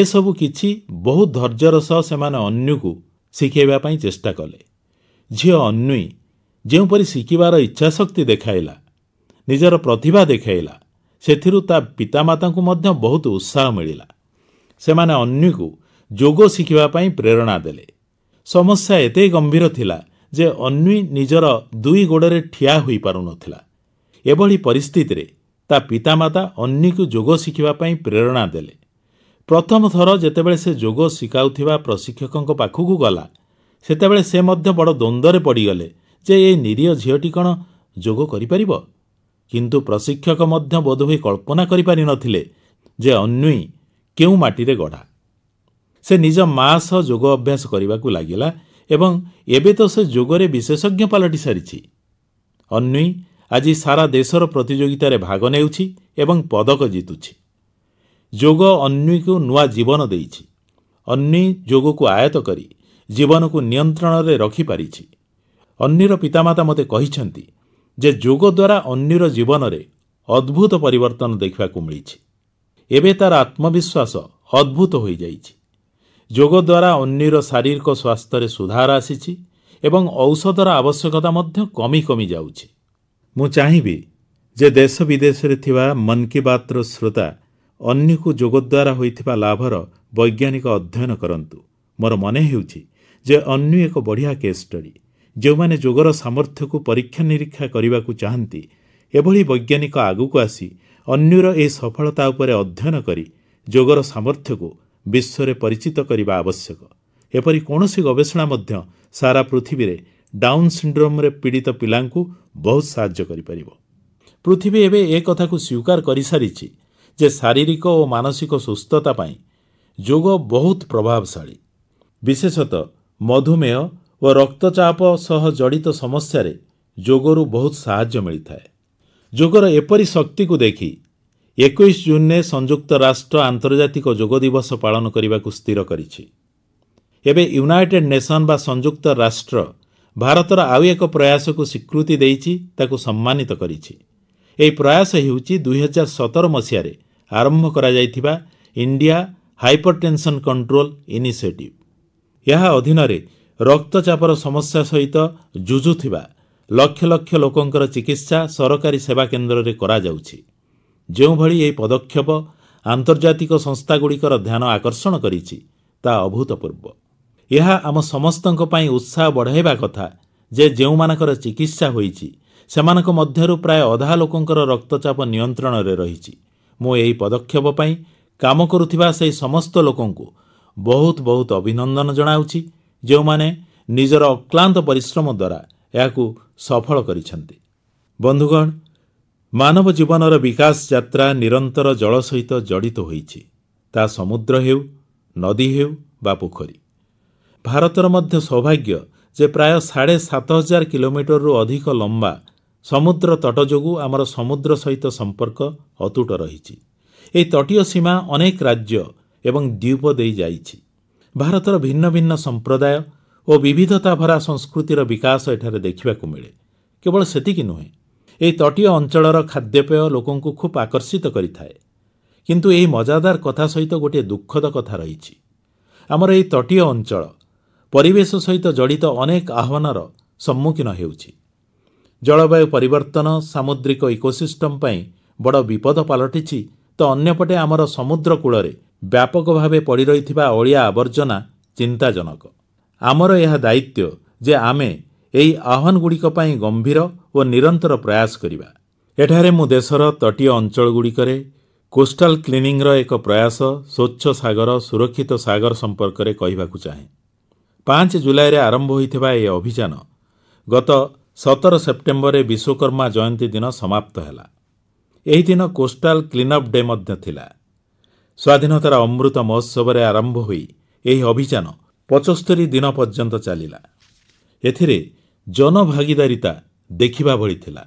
ଏସବୁ କିଛି ବହୁତ ଧୈର୍ଯ୍ୟର ସହ ସେମାନେ ଅନ୍ୟକୁ ଶିଖାଇବା ପାଇଁ ଚେଷ୍ଟା କଲେ ଝିଅ ଅନ୍ୱୀ ଯେଉଁପରି ଶିଖିବାର ଇଚ୍ଛାଶକ୍ତି ଦେଖାଇଲା ନିଜର ପ୍ରତିଭା ଦେଖାଇଲା ସେଥିରୁ ତା ପିତାମାତାଙ୍କୁ ମଧ୍ୟ ବହୁତ ଉତ୍ସାହ ମିଳିଲା ସେମାନେ ଅନ୍ୱୀକୁ ଯୋଗ ଶିଖିବା ପାଇଁ ପ୍ରେରଣା ଦେଲେ ସମସ୍ୟା ଏତେ ଗମ୍ଭୀର ଥିଲା ଯେ ଅନ୍ୱୀ ନିଜର ଦୁଇ ଗୋଡ଼ରେ ଠିଆ ହୋଇପାରୁନଥିଲା ଏଭଳି ପରିସ୍ଥିତିରେ ତା ପିତାମାତା ଅନ୍ୱୀକୁ ଯୋଗ ଶିଖିବା ପାଇଁ ପ୍ରେରଣା ଦେଲେ ପ୍ରଥମ ଥର ଯେତେବେଳେ ସେ ଯୋଗ ଶିଖାଉଥିବା ପ୍ରଶିକ୍ଷକଙ୍କ ପାଖକୁ ଗଲା ସେତେବେଳେ ସେ ମଧ୍ୟ ବଡ଼ ଦ୍ୱନ୍ଦ୍ୱରେ ପଡ଼ିଗଲେ ଯେ ଏ ନିରୀହ ଝିଅଟି କ'ଣ ଯୋଗ କରିପାରିବ କିନ୍ତୁ ପ୍ରଶିକ୍ଷକ ମଧ୍ୟ ବୋଧ ହୋଇ କଳ୍ପନା କରିପାରିନଥିଲେ ଯେ ଅନ୍ୱୀ କେଉଁ ମାଟିରେ ଗଢ଼ା ସେ ନିଜ ମା ସହ ଯୋଗ ଅଭ୍ୟାସ କରିବାକୁ ଲାଗିଲା ଏବଂ ଏବେ ତ ସେ ଯୋଗରେ ବିଶେଷଜ୍ଞ ପାଲଟି ସାରିଛି ଅନ୍ୱୀ ଆଜି ସାରା ଦେଶର ପ୍ରତିଯୋଗିତାରେ ଭାଗ ନେଉଛି ଏବଂ ପଦକ ଜିତୁଛି ଯୋଗ ଅନ୍ୱୀକୁ ନୂଆ ଜୀବନ ଦେଇଛି ଅନ୍ୱୀ ଯୋଗକୁ ଆୟତ୍ତ କରି ଜୀବନକୁ ନିୟନ୍ତ୍ରଣରେ ରଖିପାରିଛି ଅନ୍ୱୀର ପିତାମାତା ମୋତେ କହିଛନ୍ତି ଯେ ଯୋଗ ଦ୍ୱାରା ଅନ୍ୱୀର ଜୀବନରେ ଅଦ୍ଭୁତ ପରିବର୍ତ୍ତନ ଦେଖିବାକୁ ମିଳିଛି ଏବେ ତାର ଆତ୍ମବିଶ୍ୱାସ ଅଦ୍ଭୁତ ହୋଇଯାଇଛି ଯୋଗ ଦ୍ୱାରା ଅନ୍ୟର ଶାରୀରିକ ସ୍ୱାସ୍ଥ୍ୟରେ ସୁଧାର ଆସିଛି ଏବଂ ଔଷଧର ଆବଶ୍ୟକତା ମଧ୍ୟ କମି କମିଯାଉଛି ମୁଁ ଚାହିଁବି ଯେ ଦେଶ ବିଦେଶରେ ଥିବା ମନ୍ କି ବାତ୍ର ଶ୍ରୋତା ଅନ୍ୟକୁ ଯୋଗ ଦ୍ୱାରା ହୋଇଥିବା ଲାଭର ବୈଜ୍ଞାନିକ ଅଧ୍ୟୟନ କରନ୍ତୁ ମୋର ମନେ ହେଉଛି ଯେ ଅନ୍ୟ ଏକ ବଢ଼ିଆ କେସ୍ ଷ୍ଟଡି ଯେଉଁମାନେ ଯୋଗର ସାମର୍ଥ୍ୟକୁ ପରୀକ୍ଷା ନିରୀକ୍ଷା କରିବାକୁ ଚାହାନ୍ତି ଏଭଳି ବୈଜ୍ଞାନିକ ଆଗକୁ ଆସି ଅନ୍ୟର ଏହି ସଫଳତା ଉପରେ ଅଧ୍ୟୟନ କରି ଯୋଗର ସାମର୍ଥ୍ୟକୁ ବିଶ୍ୱରେ ପରିଚିତ କରିବା ଆବଶ୍ୟକ ଏପରି କୌଣସି ଗବେଷଣା ମଧ୍ୟ ସାରା ପୃଥିବୀରେ ଡାଉନ୍ ସିଣ୍ଡ୍ରୋମ୍ରେ ପୀଡ଼ିତ ପିଲାଙ୍କୁ ବହୁତ ସାହାଯ୍ୟ କରିପାରିବ ପୃଥିବୀ ଏବେ ଏ କଥାକୁ ସ୍ୱୀକାର କରିସାରିଛି ଯେ ଶାରୀରିକ ଓ ମାନସିକ ସୁସ୍ଥତା ପାଇଁ ଯୋଗ ବହୁତ ପ୍ରଭାବଶାଳୀ ବିଶେଷତଃ ମଧୁମେହ ଓ ରକ୍ତଚାପ ସହ ଜଡ଼ିତ ସମସ୍ୟାରେ ଯୋଗରୁ ବହୁତ ସାହାଯ୍ୟ ମିଳିଥାଏ ଯୋଗର ଏପରି ଶକ୍ତିକୁ ଦେଖି ଏକୋଇଶ ଜୁନ୍ରେ ସଂଯୁକ୍ତ ରାଷ୍ଟ୍ର ଆନ୍ତର୍ଜାତିକ ଯୋଗ ଦିବସ ପାଳନ କରିବାକୁ ସ୍ଥିର କରିଛି ଏବେ ୟୁନାଇଟେଡ୍ ନେସନ୍ ବା ସଂଯୁକ୍ତ ରାଷ୍ଟ୍ର ଭାରତର ଆଉ ଏକ ପ୍ରୟାସକୁ ସ୍ୱୀକୃତି ଦେଇଛି ତାକୁ ସମ୍ମାନିତ କରିଛି ଏହି ପ୍ରୟାସ ହେଉଛି ଦୁଇହଜାର ସତର ମସିହାରେ ଆରମ୍ଭ କରାଯାଇଥିବା ଇଣ୍ଡିଆ ହାଇପରଟେନସନ୍ କଣ୍ଟ୍ରୋଲ ଇନିସିଏଟିଭ୍ ଏହା ଅଧୀନରେ ରକ୍ତଚାପର ସମସ୍ୟା ସହିତ ଜୁଜୁଥିବା ଲକ୍ଷ ଲକ୍ଷ ଲୋକଙ୍କର ଚିକିତ୍ସା ସରକାରୀ ସେବା କେନ୍ଦ୍ରରେ କରାଯାଉଛି ଯେଉଁଭଳି ଏହି ପଦକ୍ଷେପ ଆନ୍ତର୍ଜାତିକ ସଂସ୍ଥାଗୁଡ଼ିକର ଧ୍ୟାନ ଆକର୍ଷଣ କରିଛି ତାହା ଅଭୂତପୂର୍ବ ଏହା ଆମ ସମସ୍ତଙ୍କ ପାଇଁ ଉତ୍ସାହ ବଢ଼ାଇବା କଥା ଯେ ଯେଉଁମାନଙ୍କର ଚିକିତ୍ସା ହୋଇଛି ସେମାନଙ୍କ ମଧ୍ୟରୁ ପ୍ରାୟ ଅଧା ଲୋକଙ୍କର ରକ୍ତଚାପ ନିୟନ୍ତ୍ରଣରେ ରହିଛି ମୁଁ ଏହି ପଦକ୍ଷେପ ପାଇଁ କାମ କରୁଥିବା ସେହି ସମସ୍ତ ଲୋକଙ୍କୁ ବହୁତ ବହୁତ ଅଭିନନ୍ଦନ ଜଣାଉଛି ଯେଉଁମାନେ ନିଜର ଅକ୍ଲାନ୍ତ ପରିଶ୍ରମ ଦ୍ୱାରା ଏହାକୁ ସଫଳ କରିଛନ୍ତି ବନ୍ଧୁଗଣ ମାନବ ଜୀବନର ବିକାଶ ଯାତ୍ରା ନିରନ୍ତର ଜଳ ସହିତ ଜଡ଼ିତ ହୋଇଛି ତାହା ସମୁଦ୍ର ହେଉ ନଦୀ ହେଉ ବା ପୋଖରୀ ଭାରତର ମଧ୍ୟ ସୌଭାଗ୍ୟ ଯେ ପ୍ରାୟ ସାଢ଼େ ସାତ ହଜାର କିଲୋମିଟରରୁ ଅଧିକ ଲମ୍ବା ସମୁଦ୍ର ତଟ ଯୋଗୁଁ ଆମର ସମୁଦ୍ର ସହିତ ସମ୍ପର୍କ ଅତୁଟ ରହିଛି ଏହି ତଟୀୟ ସୀମା ଅନେକ ରାଜ୍ୟ ଏବଂ ଦ୍ୱୀପ ଦେଇ ଯାଇଛି ଭାରତର ଭିନ୍ନ ଭିନ୍ନ ସମ୍ପ୍ରଦାୟ ଓ ବିବିଧତା ଭରା ସଂସ୍କୃତିର ବିକାଶ ଏଠାରେ ଦେଖିବାକୁ ମିଳେ କେବଳ ସେତିକି ନୁହେଁ ଏହି ତଟୀୟ ଅଞ୍ଚଳର ଖାଦ୍ୟପେୟ ଲୋକଙ୍କୁ ଖୁବ୍ ଆକର୍ଷିତ କରିଥାଏ କିନ୍ତୁ ଏହି ମଜାଦାର କଥା ସହିତ ଗୋଟିଏ ଦୁଃଖଦ କଥା ରହିଛି ଆମର ଏହି ତଟୀୟ ଅଞ୍ଚଳ ପରିବେଶ ସହିତ ଜଡ଼ିତ ଅନେକ ଆହ୍ୱାନର ସମ୍ମୁଖୀନ ହେଉଛି ଜଳବାୟୁ ପରିବର୍ତ୍ତନ ସାମୁଦ୍ରିକ ଇକୋସିଷ୍ଟମ୍ ପାଇଁ ବଡ଼ ବିପଦ ପାଲଟିଛି ତ ଅନ୍ୟପଟେ ଆମର ସମୁଦ୍ର କୂଳରେ ବ୍ୟାପକ ଭାବେ ପଡ଼ିରହିଥିବା ଅଳିଆ ଆବର୍ଜନା ଚିନ୍ତାଜନକ ଆମର ଏହା ଦାୟିତ୍ୱ ଯେ ଆମେ ଏହି ଆହ୍ୱାନଗୁଡ଼ିକ ପାଇଁ ଗମ୍ଭୀର ଓ ନିରନ୍ତର ପ୍ରୟାସ କରିବା ଏଠାରେ ମୁଁ ଦେଶର ତଟୀୟ ଅଞ୍ଚଳଗୁଡ଼ିକରେ କୋଷ୍ଟାଲ୍ କ୍ଲିନିଂର ଏକ ପ୍ରୟାସ ସ୍ୱଚ୍ଛ ସାଗର ସୁରକ୍ଷିତ ସାଗର ସମ୍ପର୍କରେ କହିବାକୁ ଚାହେଁ ପାଞ୍ଚ ଜୁଲାଇରେ ଆରମ୍ଭ ହୋଇଥିବା ଏହି ଅଭିଯାନ ଗତ ସତର ସେପ୍ଟେମ୍ବରରେ ବିଶ୍ୱକର୍ମା ଜୟନ୍ତୀ ଦିନ ସମାପ୍ତ ହେଲା ଏହି ଦିନ କୋଷ୍ଟାଲ କ୍ଲିନ୍ଅପ୍ ଡେ ମଧ୍ୟ ଥିଲା ସ୍ୱାଧୀନତାର ଅମୃତ ମହୋତ୍ସବରେ ଆରମ୍ଭ ହୋଇ ଏହି ଅଭିଯାନ ପଚସ୍ତରୀ ଦିନ ପର୍ଯ୍ୟନ୍ତ ଚାଲିଲା ଏଥିରେ ଜନଭାଗିଦାରିତା ଦେଖିବା ଭଳି ଥିଲା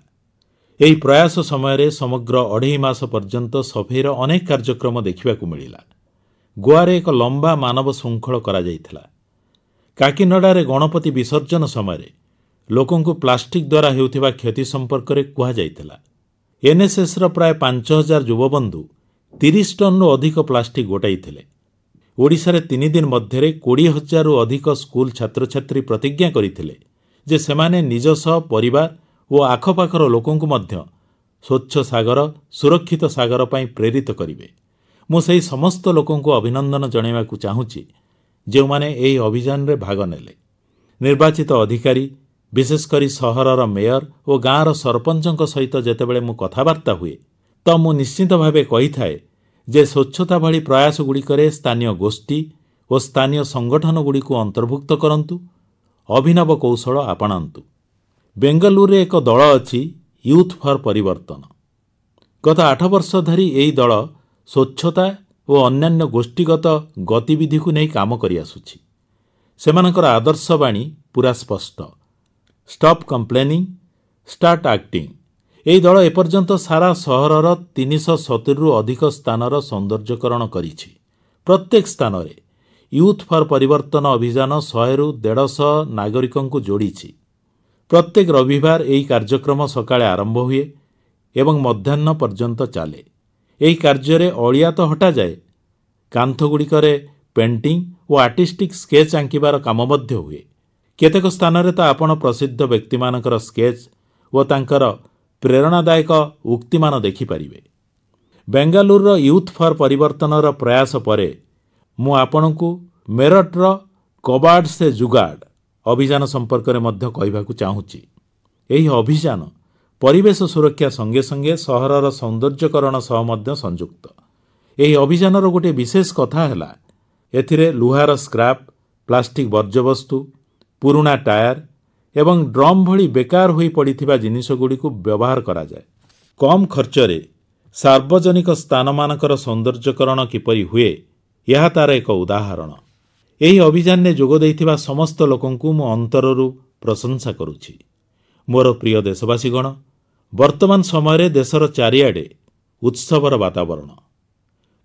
ଏହି ପ୍ରୟାସ ସମୟରେ ସମଗ୍ର ଅଢ଼େଇ ମାସ ପର୍ଯ୍ୟନ୍ତ ସଫେଇର ଅନେକ କାର୍ଯ୍ୟକ୍ରମ ଦେଖିବାକୁ ମିଳିଲା ଗୋଆରେ ଏକ ଲମ୍ବା ମାନବ ଶୃଙ୍ଖଳ କରାଯାଇଥିଲା କାକିନଡ଼ାରେ ଗଣପତି ବିସର୍ଜନ ସମୟରେ ଲୋକଙ୍କୁ ପ୍ଲାଷ୍ଟିକ୍ ଦ୍ୱାରା ହେଉଥିବା କ୍ଷତି ସମ୍ପର୍କରେ କୁହାଯାଇଥିଲା ଏନ୍ଏସ୍ଏସ୍ର ପ୍ରାୟ ପାଞ୍ଚ ହଜାର ଯୁବବନ୍ଧୁ ତିରିଶ ଟନ୍ରୁ ଅଧିକ ପ୍ଲାଷ୍ଟିକ୍ ଗୋଟାଇଥିଲେ ଓଡ଼ିଶାରେ ତିନିଦିନ ମଧ୍ୟରେ କୋଡ଼ିଏ ହଜାରରୁ ଅଧିକ ସ୍କୁଲ୍ ଛାତ୍ରଛାତ୍ରୀ ପ୍ରତିଜ୍ଞା କରିଥିଲେ ଯେ ସେମାନେ ନିଜ ସହ ପରିବାର ଓ ଆଖପାଖର ଲୋକଙ୍କୁ ମଧ୍ୟ ସ୍ୱଚ୍ଛ ସାଗର ସୁରକ୍ଷିତ ସାଗର ପାଇଁ ପ୍ରେରିତ କରିବେ ମୁଁ ସେହି ସମସ୍ତ ଲୋକଙ୍କୁ ଅଭିନନ୍ଦନ ଜଣାଇବାକୁ ଚାହୁଁଛି ଯେଉଁମାନେ ଏହି ଅଭିଯାନରେ ଭାଗ ନେଲେ ନିର୍ବାଚିତ ଅଧିକାରୀ ବିଶେଷ କରି ସହରର ମେୟର ଓ ଗାଁର ସରପଞ୍ଚଙ୍କ ସହିତ ଯେତେବେଳେ ମୁଁ କଥାବାର୍ତ୍ତା ହୁଏ ତ ମୁଁ ନିଶ୍ଚିତ ଭାବେ କହିଥାଏ ଯେ ସ୍ୱଚ୍ଛତା ଭଳି ପ୍ରୟାସଗୁଡ଼ିକରେ ସ୍ଥାନୀୟ ଗୋଷ୍ଠୀ ଓ ସ୍ଥାନୀୟ ସଂଗଠନଗୁଡ଼ିକୁ ଅନ୍ତର୍ଭୁକ୍ତ କରନ୍ତୁ ଅଭିନବ କୌଶଳ ଆପଣାନ୍ତୁ ବେଙ୍ଗାଲୁରୁରେ ଏକ ଦଳ ଅଛି ୟୁଥ୍ ଫର୍ ପରିବର୍ତ୍ତନ ଗତ ଆଠ ବର୍ଷ ଧରି ଏହି ଦଳ ସ୍ୱଚ୍ଛତା ଓ ଅନ୍ୟାନ୍ୟ ଗୋଷ୍ଠୀଗତ ଗତିବିଧିକୁ ନେଇ କାମ କରିଆସୁଛି ସେମାନଙ୍କର ଆଦର୍ଶବାଣୀ ପୁରା ସ୍ପଷ୍ଟ ଷ୍ଟପ୍ କମ୍ପ୍ଲେନିଂ ଷ୍ଟାର୍ଟ ଆକ୍ଟିଂ ଏହି ଦଳ ଏପର୍ଯ୍ୟନ୍ତ ସାରା ସହରର ତିନିଶହ ସତୁରିରୁ ଅଧିକ ସ୍ଥାନର ସୌନ୍ଦର୍ଯ୍ୟକରଣ କରିଛି ପ୍ରତ୍ୟେକ ସ୍ଥାନରେ ୟୁଥ୍ ଫର୍ ପରିବର୍ତ୍ତନ ଅଭିଯାନ ଶହେରୁ ଦେଢ଼ଶହ ନାଗରିକଙ୍କୁ ଯୋଡ଼ିଛି ପ୍ରତ୍ୟେକ ରବିବାର ଏହି କାର୍ଯ୍ୟକ୍ରମ ସକାଳେ ଆରମ୍ଭ ହୁଏ ଏବଂ ମଧ୍ୟାହ୍ନ ପର୍ଯ୍ୟନ୍ତ ଚାଲେ ଏହି କାର୍ଯ୍ୟରେ ଅଳିଆ ତ ହଟାଯାଏ କାନ୍ଥଗୁଡ଼ିକରେ ପେଣ୍ଟିଂ ଓ ଆର୍ଟିଷ୍ଟିକ୍ ସ୍କେଚ୍ ଆଙ୍କିବାର କାମ ମଧ୍ୟ ହୁଏ କେତେକ ସ୍ଥାନରେ ତ ଆପଣ ପ୍ରସିଦ୍ଧ ବ୍ୟକ୍ତିମାନଙ୍କର ସ୍କେଚ୍ ଓ ତାଙ୍କର ପ୍ରେରଣାଦାୟକ ଉକ୍ତିମାନ ଦେଖିପାରିବେ ବେଙ୍ଗାଲୁରୁର ୟୁଥ୍ ଫର୍ ପରିବର୍ତ୍ତନର ପ୍ରୟାସ ପରେ ମୁଁ ଆପଣଙ୍କୁ ମେରଟ୍ର କବାଡ଼ ସେ ଜୁଗାଡ଼ ଅଭିଯାନ ସମ୍ପର୍କରେ ମଧ୍ୟ କହିବାକୁ ଚାହୁଁଛି ଏହି ଅଭିଯାନ ପରିବେଶ ସୁରକ୍ଷା ସଙ୍ଗେ ସଙ୍ଗେ ସହରର ସୌନ୍ଦର୍ଯ୍ୟକରଣ ସହ ମଧ୍ୟ ସଂଯୁକ୍ତ ଏହି ଅଭିଯାନର ଗୋଟିଏ ବିଶେଷ କଥା ହେଲା ଏଥିରେ ଲୁହାର ସ୍କ୍ରାପ୍ ପ୍ଲାଷ୍ଟିକ୍ ବର୍ଜ୍ୟବସ୍ତୁ ପୁରୁଣା ଟାୟାର ଏବଂ ଡ୍ରମ୍ ଭଳି ବେକାର ହୋଇପଡ଼ିଥିବା ଜିନିଷଗୁଡ଼ିକୁ ବ୍ୟବହାର କରାଯାଏ କମ୍ ଖର୍ଚ୍ଚରେ ସାର୍ବଜନିକ ସ୍ଥାନମାନଙ୍କର ସୌନ୍ଦର୍ଯ୍ୟକରଣ କିପରି ହୁଏ ଏହା ତାର ଏକ ଉଦାହରଣ ଏହି ଅଭିଯାନରେ ଯୋଗ ଦେଇଥିବା ସମସ୍ତ ଲୋକଙ୍କୁ ମୁଁ ଅନ୍ତରରୁ ପ୍ରଶଂସା କରୁଛି ମୋର ପ୍ରିୟ ଦେଶବାସୀଗଣ ବର୍ତ୍ତମାନ ସମୟରେ ଦେଶର ଚାରିଆଡ଼େ ଉତ୍ସବର ବାତାବରଣ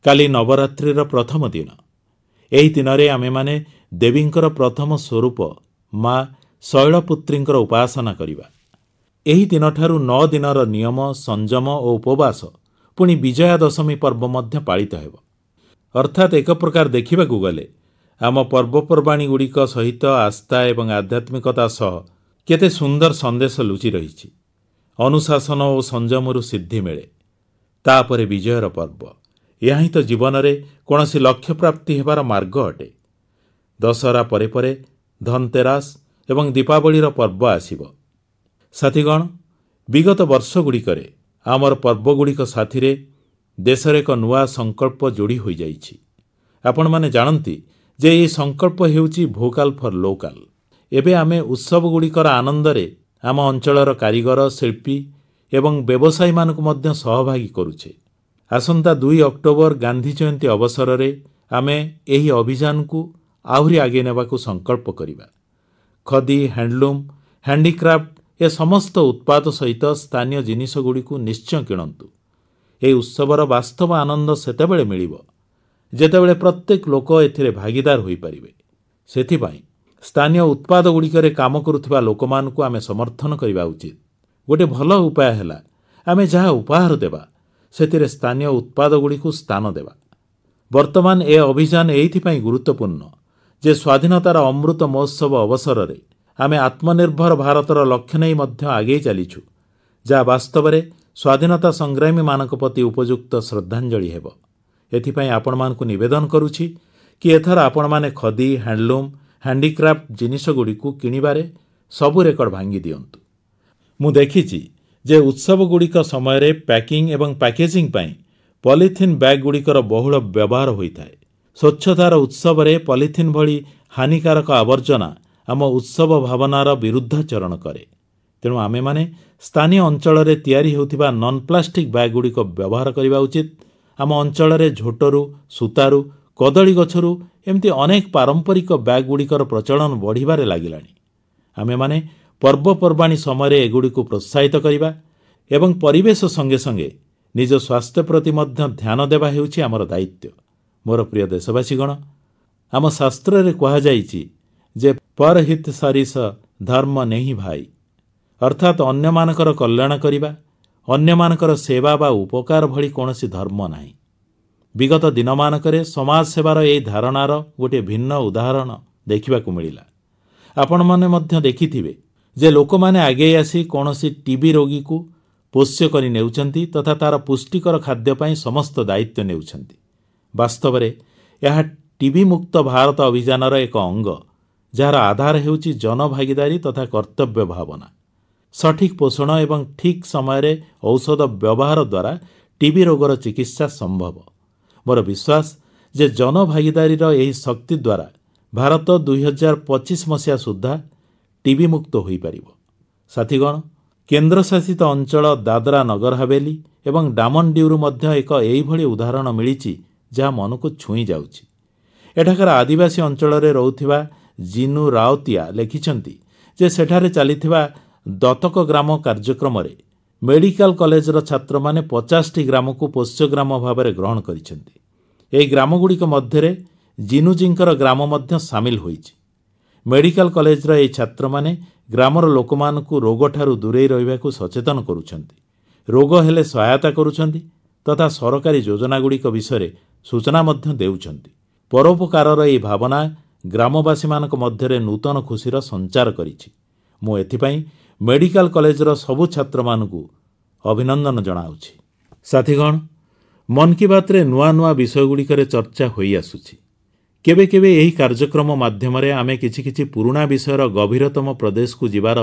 କାଲି ନବରାତ୍ରିର ପ୍ରଥମ ଦିନ ଏହି ଦିନରେ ଆମେମାନେ ଦେବୀଙ୍କର ପ୍ରଥମ ସ୍ୱରୂପ ମା ଶୈଳପୁତ୍ରୀଙ୍କର ଉପାସନା କରିବା ଏହି ଦିନଠାରୁ ନଅ ଦିନର ନିୟମ ସଂଯମ ଓ ଉପବାସ ପୁଣି ବିଜୟା ଦଶମୀ ପର୍ବ ମଧ୍ୟ ପାଳିତ ହେବ ଅର୍ଥାତ୍ ଏକ ପ୍ରକାର ଦେଖିବାକୁ ଗଲେ ଆମ ପର୍ବପର୍ବାଣୀଗୁଡ଼ିକ ସହିତ ଆସ୍ଥା ଏବଂ ଆଧ୍ୟାତ୍ମିକତା ସହ କେତେ ସୁନ୍ଦର ସନ୍ଦେଶ ଲୁଚି ରହିଛି ଅନୁଶାସନ ଓ ସଂଯମରୁ ସିଦ୍ଧି ମିଳେ ତାପରେ ବିଜୟର ପର୍ବ ଏହା ହିଁ ତ ଜୀବନରେ କୌଣସି ଲକ୍ଷ୍ୟପ୍ରାପ୍ତି ହେବାର ମାର୍ଗ ଅଟେ ଦଶହରା ପରେ ପରେ ଧନତେରାସ ଏବଂ ଦୀପାବଳିର ପର୍ବ ଆସିବ ସାଥିଗଣ ବିଗତ ବର୍ଷଗୁଡ଼ିକରେ ଆମର ପର୍ବଗୁଡ଼ିକ ସାଥିରେ ଦେଶରେ ଏକ ନୂଆ ସଂକଳ୍ପ ଯୋଡ଼ି ହୋଇଯାଇଛି ଆପଣମାନେ ଜାଣନ୍ତି ଯେ ଏହି ସଂକଳ୍ପ ହେଉଛି ଭୋକାଲ୍ ଫର୍ ଲୋକାଲ୍ ଏବେ ଆମେ ଉତ୍ସବଗୁଡ଼ିକର ଆନନ୍ଦରେ ଆମ ଅଞ୍ଚଳର କାରିଗର ଶିଳ୍ପୀ ଏବଂ ବ୍ୟବସାୟୀମାନଙ୍କୁ ମଧ୍ୟ ସହଭାଗୀ କରୁଛେ ଆସନ୍ତା ଦୁଇ ଅକ୍ଟୋବର ଗାନ୍ଧୀ ଜୟନ୍ତୀ ଅବସରରେ ଆମେ ଏହି ଅଭିଯାନକୁ ଆହୁରି ଆଗେଇ ନେବାକୁ ସଂକଳ୍ପ କରିବା ଖଦି ହ୍ୟାଣ୍ଡଲୁମ୍ ହ୍ୟାଣ୍ଡିକ୍ରାଫ୍ଟ ଏ ସମସ୍ତ ଉତ୍ପାଦ ସହିତ ସ୍ଥାନୀୟ ଜିନିଷଗୁଡ଼ିକୁ ନିଶ୍ଚୟ କିଣନ୍ତୁ ଏହି ଉତ୍ସବର ବାସ୍ତବ ଆନନ୍ଦ ସେତେବେଳେ ମିଳିବ ଯେତେବେଳେ ପ୍ରତ୍ୟେକ ଲୋକ ଏଥିରେ ଭାଗିଦାର ହୋଇପାରିବେ ସେଥିପାଇଁ ସ୍ଥାନୀୟ ଉତ୍ପାଦଗୁଡ଼ିକରେ କାମ କରୁଥିବା ଲୋକମାନଙ୍କୁ ଆମେ ସମର୍ଥନ କରିବା ଉଚିତ ଗୋଟିଏ ଭଲ ଉପାୟ ହେଲା ଆମେ ଯାହା ଉପହାର ଦେବା ସେଥିରେ ସ୍ଥାନୀୟ ଉତ୍ପାଦଗୁଡ଼ିକୁ ସ୍ଥାନ ଦେବା ବର୍ତ୍ତମାନ ଏ ଅଭିଯାନ ଏଇଥିପାଇଁ ଗୁରୁତ୍ୱପୂର୍ଣ୍ଣ ଯେ ସ୍ୱାଧୀନତାର ଅମୃତ ମହୋତ୍ସବ ଅବସରରେ ଆମେ ଆତ୍ମନିର୍ଭର ଭାରତର ଲକ୍ଷ୍ୟ ନେଇ ମଧ୍ୟ ଆଗେଇ ଚାଲିଛୁ ଯାହା ବାସ୍ତବରେ ସ୍ୱାଧୀନତା ସଂଗ୍ରାମୀମାନଙ୍କ ପ୍ରତି ଉପଯୁକ୍ତ ଶ୍ରଦ୍ଧାଞ୍ଜଳି ହେବ ଏଥିପାଇଁ ଆପଣମାନଙ୍କୁ ନିବେଦନ କରୁଛି କି ଏଥର ଆପଣମାନେ ଖଦି ହ୍ୟାଣ୍ଡଲୁମ୍ ହ୍ୟାଣ୍ଡିକ୍ରାଫ୍ଟ ଜିନିଷଗୁଡ଼ିକୁ କିଣିବାରେ ସବୁ ରେକର୍ଡ଼ ଭାଙ୍ଗି ଦିଅନ୍ତୁ ମୁଁ ଦେଖିଛି ଯେ ଉତ୍ସବଗୁଡ଼ିକ ସମୟରେ ପ୍ୟାକିଂ ଏବଂ ପ୍ୟାକେଜିଂ ପାଇଁ ପଲିଥିନ୍ ବ୍ୟାଗ୍ଗୁଡ଼ିକର ବହୁଳ ବ୍ୟବହାର ହୋଇଥାଏ ସ୍ୱଚ୍ଛତାର ଉତ୍ସବରେ ପଲିଥିନ୍ ଭଳି ହାନିକାରକ ଆବର୍ଜନା ଆମ ଉତ୍ସବ ଭାବନାର ବିରୁଦ୍ଧାଚରଣ କରେ ତେଣୁ ଆମେମାନେ ସ୍ଥାନୀୟ ଅଞ୍ଚଳରେ ତିଆରି ହେଉଥିବା ନନ୍ ପ୍ଲାଷ୍ଟିକ୍ ବ୍ୟାଗ୍ଗୁଡ଼ିକ ବ୍ୟବହାର କରିବା ଉଚିତ ଆମ ଅଞ୍ଚଳରେ ଝୋଟରୁ ସୂତାରୁ କଦଳୀ ଗଛରୁ ଏମିତି ଅନେକ ପାରମ୍ପରିକ ବ୍ୟାଗ୍ଗୁଡ଼ିକର ପ୍ରଚଳନ ବଢ଼ିବାରେ ଲାଗିଲାଣି ଆମେମାନେ ପର୍ବପର୍ବାଣୀ ସମୟରେ ଏଗୁଡ଼ିକୁ ପ୍ରୋତ୍ସାହିତ କରିବା ଏବଂ ପରିବେଶ ସଙ୍ଗେ ସଙ୍ଗେ ନିଜ ସ୍ୱାସ୍ଥ୍ୟ ପ୍ରତି ମଧ୍ୟ ଧ୍ୟାନ ଦେବା ହେଉଛି ଆମର ଦାୟିତ୍ୱ ମୋର ପ୍ରିୟ ଦେଶବାସୀଗଣ ଆମ ଶାସ୍ତ୍ରରେ କୁହାଯାଇଛି ଯେ ପର ହିତ ସରିସ ଧର୍ମ ନେହି ଭାଇ ଅର୍ଥାତ୍ ଅନ୍ୟମାନଙ୍କର କଲ୍ୟାଣ କରିବା ଅନ୍ୟମାନଙ୍କର ସେବା ବା ଉପକାର ଭଳି କୌଣସି ଧର୍ମ ନାହିଁ ବିଗତ ଦିନମାନଙ୍କରେ ସମାଜସେବାର ଏହି ଧାରଣାର ଗୋଟିଏ ଭିନ୍ନ ଉଦାହରଣ ଦେଖିବାକୁ ମିଳିଲା ଆପଣମାନେ ମଧ୍ୟ ଦେଖିଥିବେ ଯେ ଲୋକମାନେ ଆଗେଇ ଆସି କୌଣସି ଟିବି ରୋଗୀକୁ ପୋଷ୍ୟ କରି ନେଉଛନ୍ତି ତଥା ତା'ର ପୁଷ୍ଟିକର ଖାଦ୍ୟ ପାଇଁ ସମସ୍ତ ଦାୟିତ୍ୱ ନେଉଛନ୍ତି ବାସ୍ତବରେ ଏହା ଟିବି ମୁକ୍ତ ଭାରତ ଅଭିଯାନର ଏକ ଅଙ୍ଗ ଯାହାର ଆଧାର ହେଉଛି ଜନଭାଗିଦାରୀ ତଥା କର୍ତ୍ତବ୍ୟ ଭାବନା ସଠିକ୍ ପୋଷଣ ଏବଂ ଠିକ୍ ସମୟରେ ଔଷଧ ବ୍ୟବହାର ଦ୍ୱାରା ଟିବି ରୋଗର ଚିକିତ୍ସା ସମ୍ଭବ ମୋର ବିଶ୍ୱାସ ଯେ ଜନଭାଗିଦାରୀର ଏହି ଶକ୍ତି ଦ୍ୱାରା ଭାରତ ଦୁଇହଜାର ପଚିଶ ମସିହା ସୁଦ୍ଧା ଟିବି ମୁକ୍ତ ହୋଇପାରିବ ସାଥିଗଣ କେନ୍ଦ୍ରଶାସିତ ଅଞ୍ଚଳ ଦାଦ୍ରା ନଗର ହାବେଲି ଏବଂ ଡିଉରୁ ମଧ୍ୟ ଏକ ଏହିଭଳି ଉଦାହରଣ ମିଳିଛି ଯାହା ମନକୁ ଛୁଇଁ ଯାଉଛି ଏଠାକାର ଆଦିବାସୀ ଅଞ୍ଚଳରେ ରହୁଥିବା ଜିନୁ ରାଓତିଆ ଲେଖିଛନ୍ତି ଯେ ସେଠାରେ ଚାଲିଥିବା ଦତକ ଗ୍ରାମ କାର୍ଯ୍ୟକ୍ରମରେ ମେଡିକାଲ କଲେଜର ଛାତ୍ରମାନେ ପଚାଶଟି ଗ୍ରାମକୁ ପୋଷ୍ୟ ଗ୍ରାମ ଭାବରେ ଗ୍ରହଣ କରିଛନ୍ତି ଏହି ଗ୍ରାମଗୁଡ଼ିକ ମଧ୍ୟରେ ଜିନୁଜୀଙ୍କର ଗ୍ରାମ ମଧ୍ୟ ସାମିଲ ହୋଇଛି ମେଡିକାଲ କଲେଜର ଏହି ଛାତ୍ରମାନେ ଗ୍ରାମର ଲୋକମାନଙ୍କୁ ରୋଗଠାରୁ ଦୂରେଇ ରହିବାକୁ ସଚେତନ କରୁଛନ୍ତି ରୋଗ ହେଲେ ସହାୟତା କରୁଛନ୍ତି ତଥା ସରକାରୀ ଯୋଜନାଗୁଡ଼ିକ ବିଷୟରେ ସୂଚନା ମଧ୍ୟ ଦେଉଛନ୍ତି ପରୋପକାରର ଏହି ଭାବନା ଗ୍ରାମବାସୀମାନଙ୍କ ମଧ୍ୟରେ ନୂତନ ଖୁସିର ସଞ୍ଚାର କରିଛି ମୁଁ ଏଥିପାଇଁ ମେଡିକାଲ କଲେଜର ସବୁ ଛାତ୍ରମାନଙ୍କୁ ଅଭିନନ୍ଦନ ଜଣାଉଛି ସାଥୀଗଣ ମନ୍ କି ବାତ୍ରେ ନୂଆ ନୂଆ ବିଷୟଗୁଡ଼ିକରେ ଚର୍ଚ୍ଚା ହୋଇଆସୁଛି କେବେ କେବେ ଏହି କାର୍ଯ୍ୟକ୍ରମ ମାଧ୍ୟମରେ ଆମେ କିଛି କିଛି ପୁରୁଣା ବିଷୟର ଗଭୀରତମ ପ୍ରଦେଶକୁ ଯିବାର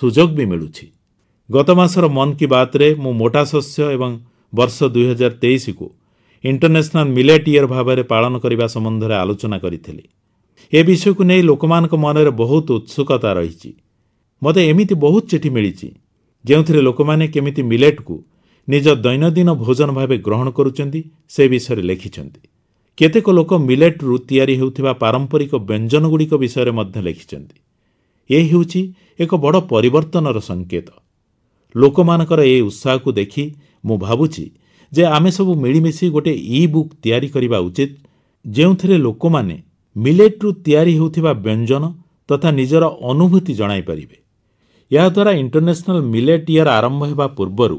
ସୁଯୋଗ ବି ମିଳୁଛି ଗତ ମାସର ମନ୍ କି ବାତ୍ରେ ମୁଁ ମୋଟା ଶସ୍ୟ ଏବଂ ବର୍ଷ ଦୁଇହଜାର ତେଇଶକୁ ଇଣ୍ଟରନ୍ୟାସନାଲ୍ ମିଲେଟ୍ ଇୟର୍ ଭାବରେ ପାଳନ କରିବା ସମ୍ବନ୍ଧରେ ଆଲୋଚନା କରିଥିଲି ଏ ବିଷୟକୁ ନେଇ ଲୋକମାନଙ୍କ ମନରେ ବହୁତ ଉତ୍ସୁକତା ରହିଛି ମୋତେ ଏମିତି ବହୁତ ଚିଠି ମିଳିଛି ଯେଉଁଥିରେ ଲୋକମାନେ କେମିତି ମିଲେଟ୍କୁ ନିଜ ଦୈନନ୍ଦିନ ଭୋଜନ ଭାବେ ଗ୍ରହଣ କରୁଛନ୍ତି ସେ ବିଷୟରେ ଲେଖିଛନ୍ତି କେତେକ ଲୋକ ମିଲେଟ୍ରୁ ତିଆରି ହେଉଥିବା ପାରମ୍ପରିକ ବ୍ୟଞ୍ଜନଗୁଡ଼ିକ ବିଷୟରେ ମଧ୍ୟ ଲେଖିଛନ୍ତି ଏ ହେଉଛି ଏକ ବଡ଼ ପରିବର୍ତ୍ତନର ସଙ୍କେତ ଲୋକମାନଙ୍କର ଏହି ଉତ୍ସାହକୁ ଦେଖି ମୁଁ ଭାବୁଛି ଯେ ଆମେ ସବୁ ମିଳିମିଶି ଗୋଟିଏ ଇ ବୁକ୍ ତିଆରି କରିବା ଉଚିତ ଯେଉଁଥିରେ ଲୋକମାନେ ମିଲେଟ୍ରୁ ତିଆରି ହେଉଥିବା ବ୍ୟଞ୍ଜନ ତଥା ନିଜର ଅନୁଭୂତି ଜଣାଇପାରିବେ ଏହାଦ୍ୱାରା ଇଣ୍ଟରନ୍ୟାସନାଲ ମିଲେଟ୍ ଇୟର୍ ଆରମ୍ଭ ହେବା ପୂର୍ବରୁ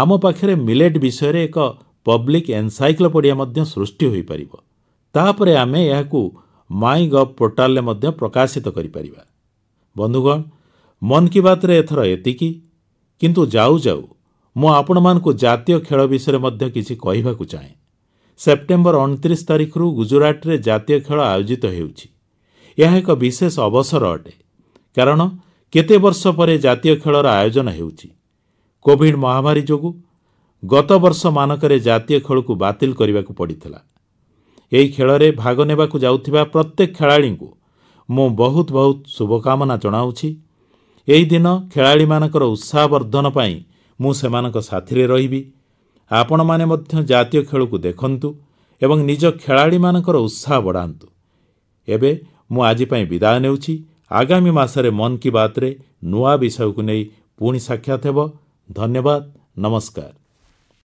ଆମ ପାଖରେ ମିଲେଟ୍ ବିଷୟରେ ଏକ ପବ୍ଲିକ୍ ଏନ୍ସାଇକ୍ଲୋପଡ଼ିଆ ମଧ୍ୟ ସୃଷ୍ଟି ହୋଇପାରିବ ତାପରେ ଆମେ ଏହାକୁ ମାଇ ଗଭ୍ ପୋର୍ଟାଲରେ ମଧ୍ୟ ପ୍ରକାଶିତ କରିପାରିବା ବନ୍ଧୁଗଣ ମନ୍ କି ବାତ୍ରେ ଏଥର ଏତିକି କିନ୍ତୁ ଯାଉ ଯାଉ ମୁଁ ଆପଣମାନଙ୍କୁ ଜାତୀୟ ଖେଳ ବିଷୟରେ ମଧ୍ୟ କିଛି କହିବାକୁ ଚାହେଁ ସେପ୍ଟେମ୍ବର ଅଣତିରିଶ ତାରିଖରୁ ଗୁଜରାଟରେ ଜାତୀୟ ଖେଳ ଆୟୋଜିତ ହେଉଛି ଏହା ଏକ ବିଶେଷ ଅବସର ଅଟେ କାରଣ କେତେ ବର୍ଷ ପରେ ଜାତୀୟ ଖେଳର ଆୟୋଜନ ହେଉଛି କୋଭିଡ ମହାମାରୀ ଯୋଗୁଁ ଗତବର୍ଷମାନଙ୍କରେ ଜାତୀୟ ଖେଳକୁ ବାତିଲ କରିବାକୁ ପଡ଼ିଥିଲା ଏହି ଖେଳରେ ଭାଗ ନେବାକୁ ଯାଉଥିବା ପ୍ରତ୍ୟେକ ଖେଳାଳିଙ୍କୁ ମୁଁ ବହୁତ ବହୁତ ଶୁଭକାମନା ଜଣାଉଛି ଏହି ଦିନ ଖେଳାଳିମାନଙ୍କର ଉତ୍ସାହବର୍ଦ୍ଧନ ପାଇଁ ମୁଁ ସେମାନଙ୍କ ସାଥିରେ ରହିବି ଆପଣମାନେ ମଧ୍ୟ ଜାତୀୟ ଖେଳକୁ ଦେଖନ୍ତୁ ଏବଂ ନିଜ ଖେଳାଳିମାନଙ୍କର ଉତ୍ସାହ ବଢ଼ାନ୍ତୁ ଏବେ ମୁଁ ଆଜି ପାଇଁ ବିଦାୟ ନେଉଛି ଆଗାମୀ ମାସରେ ମନ୍ କି ବାତ୍ରେ ନୂଆ ବିଷୟକୁ ନେଇ ପୁଣି ସାକ୍ଷାତ ହେବ ଧନ୍ୟବାଦ ନମସ୍କାର